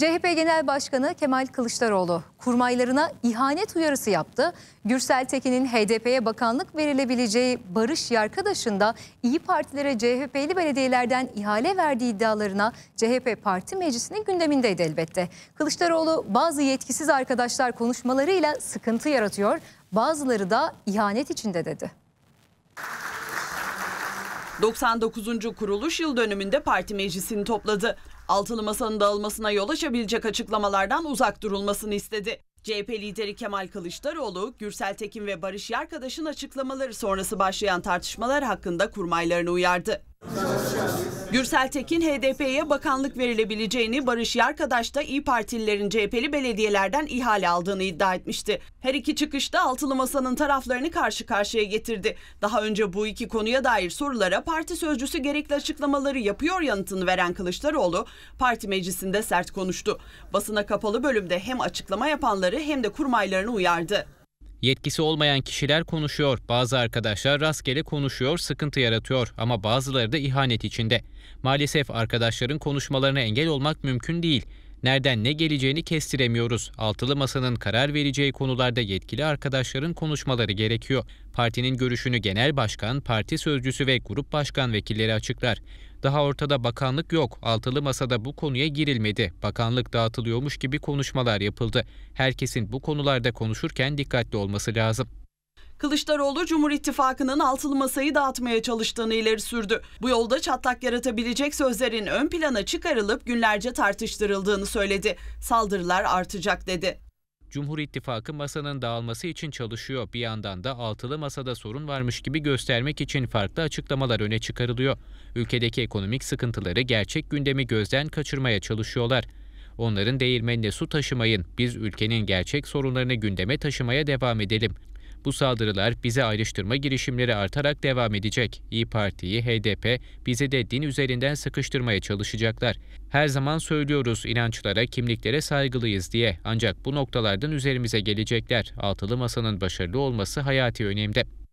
CHP Genel Başkanı Kemal Kılıçdaroğlu kurmaylarına ihanet uyarısı yaptı. Gürsel Tekin'in HDP'ye bakanlık verilebileceği Barış Yarkadaş'ın da İyi Partilere CHP'li belediyelerden ihale verdiği iddialarına CHP Parti Meclisi'nin gündemindeydi elbette. Kılıçdaroğlu bazı yetkisiz arkadaşlar konuşmalarıyla sıkıntı yaratıyor, bazıları da ihanet içinde dedi. 99. kuruluş yıl dönümünde parti meclisini topladı. Altılı Masa'nın dağılmasına yol açabilecek açıklamalardan uzak durulmasını istedi. CHP lideri Kemal Kılıçdaroğlu, Gürsel Tekin ve Barış Yarkadaş'ın açıklamaları sonrası başlayan tartışmalar hakkında kurmaylarını uyardı. Gürsel Tekin HDP'ye bakanlık verilebileceğini, Barış Yarkadaş da İyi Partililerin CHP'li belediyelerden ihale aldığını iddia etmişti. Her iki çıkışta altılı masanın taraflarını karşı karşıya getirdi. Daha önce bu iki konuya dair sorulara parti sözcüsü gerekli açıklamaları yapıyor yanıtını veren Kılıçdaroğlu, parti meclisinde sert konuştu. Basına kapalı bölümde hem açıklama yapanları hem de kurmaylarını uyardı. Yetkisi olmayan kişiler konuşuyor. Bazı arkadaşlar rastgele konuşuyor, sıkıntı yaratıyor ama bazıları da ihanet içinde. Maalesef arkadaşların konuşmalarına engel olmak mümkün değil. Nereden ne geleceğini kestiremiyoruz. Altılı Masa'nın karar vereceği konularda yetkili arkadaşların konuşmaları gerekiyor. Partinin görüşünü genel başkan, parti sözcüsü ve grup başkan vekilleri açıklar. Daha ortada bakanlık yok. Altılı masada bu konuya girilmedi. Bakanlık dağıtılıyormuş gibi konuşmalar yapıldı. Herkesin bu konularda konuşurken dikkatli olması lazım. Kılıçdaroğlu Cumhur İttifakı'nın altılı masayı dağıtmaya çalıştığını ileri sürdü. Bu yolda çatlak yaratabilecek sözlerin ön plana çıkarılıp günlerce tartıştırıldığını söyledi. Saldırılar artacak dedi. Cumhur İttifakı masanın dağılması için çalışıyor. Bir yandan da altılı masada sorun varmış gibi göstermek için farklı açıklamalar öne çıkarılıyor. Ülkedeki ekonomik sıkıntıları gerçek gündemi gözden kaçırmaya çalışıyorlar. Onların değirmenine su taşımayın, biz ülkenin gerçek sorunlarını gündeme taşımaya devam edelim. Bu saldırılar bize ayrıştırma girişimleri artarak devam edecek. İyi Parti'yi, HDP bize de din üzerinden sıkıştırmaya çalışacaklar. Her zaman söylüyoruz inançlara, kimliklere saygılıyız diye. Ancak bu noktalardan üzerimize gelecekler. Altılı Masa'nın başarılı olması hayati önemde.